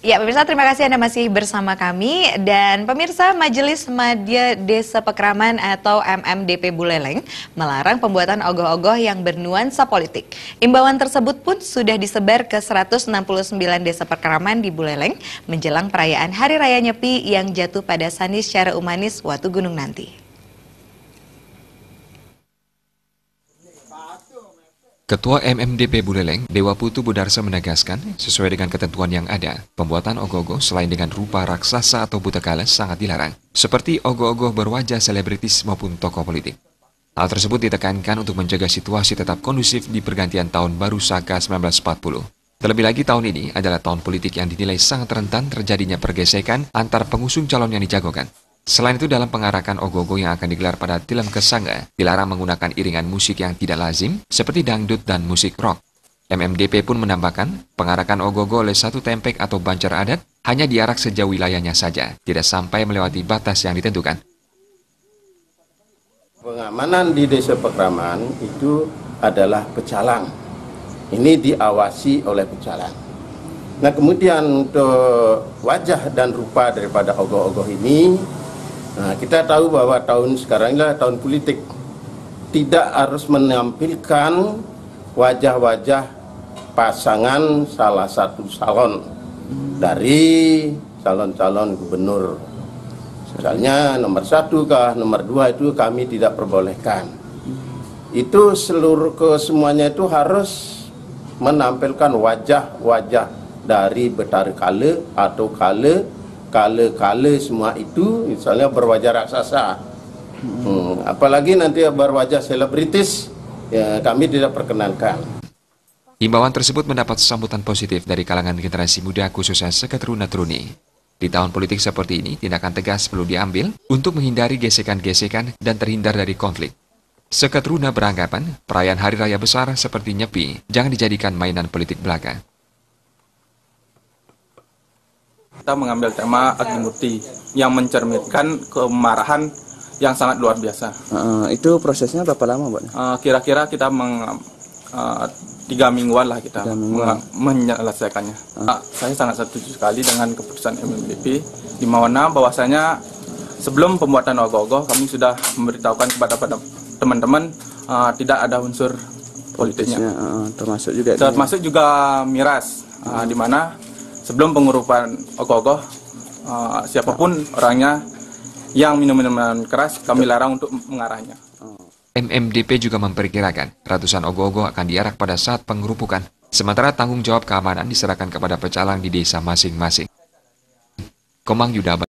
Ya, pemirsa terima kasih Anda masih bersama kami dan pemirsa Majelis Madya Desa Pekraman atau MMDP Buleleng melarang pembuatan ogoh-ogoh yang bernuansa politik. Imbauan tersebut pun sudah disebar ke 169 desa Pekraman di Buleleng menjelang perayaan Hari Raya Nyepi yang jatuh pada Senin secara umanis Watu Gunung nanti. Ketua MMDP Buleleng, Dewa Putu Budarsa menegaskan, sesuai dengan ketentuan yang ada, pembuatan ogogo selain dengan rupa raksasa atau buta kales sangat dilarang, seperti ogogo berwajah selebritis maupun tokoh politik. Hal tersebut ditekankan untuk menjaga situasi tetap kondusif di pergantian tahun baru Saka 1940. Terlebih lagi tahun ini adalah tahun politik yang dinilai sangat rentan terjadinya pergesekan antar pengusung calon yang dijagokan. Selain itu dalam pengarakan ogogo yang akan digelar pada Tilem Kesanga, eh, dilarang menggunakan iringan musik yang tidak lazim seperti dangdut dan musik rock. MMDP pun menambahkan, pengarakan ogogo oleh satu tempek atau bancar adat hanya diarak sejauh wilayahnya saja, tidak sampai melewati batas yang ditentukan. Pengamanan di Desa Pekraman itu adalah pecalang. Ini diawasi oleh pecalang. Nah kemudian untuk wajah dan rupa daripada ogoh-ogoh ini Nah, kita tahu bahwa tahun sekarang ini tahun politik. Tidak harus menampilkan wajah-wajah pasangan salah satu calon dari calon-calon gubernur. Misalnya nomor satu kah, nomor dua itu kami tidak perbolehkan. Itu seluruh ke semuanya itu harus menampilkan wajah-wajah dari betar kale atau kale kala-kala semua itu misalnya berwajah raksasa hmm, apalagi nanti berwajah selebritis ya, kami tidak perkenankan Himbauan tersebut mendapat sambutan positif dari kalangan generasi muda khususnya seketruna truni. Di tahun politik seperti ini, tindakan tegas perlu diambil untuk menghindari gesekan-gesekan dan terhindar dari konflik. Seketruna beranggapan, perayaan Hari Raya Besar seperti Nyepi jangan dijadikan mainan politik belaka. kita mengambil tema Agni yang mencerminkan kemarahan yang sangat luar biasa. Uh, itu prosesnya berapa lama, Mbak? Uh, kira-kira kita meng, uh, tiga mingguan lah kita mingguan. menyelesaikannya. Uh. Uh, saya sangat setuju sekali dengan keputusan MMDP di mana bahwasanya sebelum pembuatan ogoh-ogoh kami sudah memberitahukan kepada teman-teman uh, tidak ada unsur politiknya, politiknya uh, termasuk juga termasuk juga miras uh, uh. di mana sebelum pengurupan ogoh-ogoh uh, eh, siapapun orangnya yang minum minuman keras kami larang untuk mengarahnya. MMDP juga memperkirakan ratusan ogoh-ogoh akan diarak pada saat pengerupukan, sementara tanggung jawab keamanan diserahkan kepada pecalang di desa masing-masing. Komang Yudaba